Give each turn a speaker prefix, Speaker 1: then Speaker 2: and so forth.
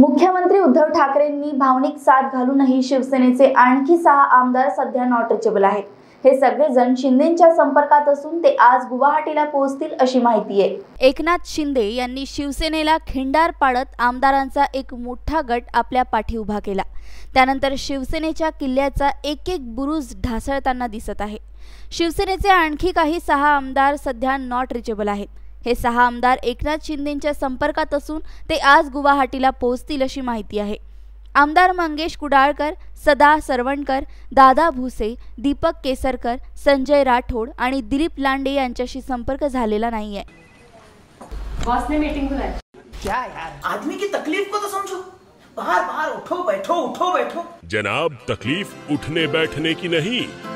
Speaker 1: मुख्यमंत्री उद्धव ठाकरेंनी भावनिक साथ घालूनही शिवसेनेचे आणखी सहा आमदार सध्या नॉट रिचेबल आहेत हे सगळेजण शिंदेच्या संपर्कात असून ते आज गुवाहाटीला पोहोचतील अशी माहिती आहे एकनाथ शिंदे यांनी शिवसेनेला खिंडार पाडत आमदारांचा एक मोठा गट आपल्या पाठी उभा केला त्यानंतर शिवसेनेच्या किल्ल्याचा एक एक बुरुज ढासळताना दिसत आहे शिवसेनेचे आणखी काही सहा आमदार सध्या नॉट रिचेबल आहेत हे सहा आमदार एकनाथ शिंदेंच्या संपर्कात असून ते आज गुवाहाटीला पोहोचतील अशी माहिती आहे आमदार मंगेश कुडाळकर सदा सरवणकर दादा भुसे दीपक केसरकर संजय राठोड आणि दिलीप लांडे यांच्याशी संपर्क झालेला नाही आहे
Speaker 2: उठो बैठो उठो बैठो
Speaker 3: जनाब तकलीफ उठने बैठने की नहीं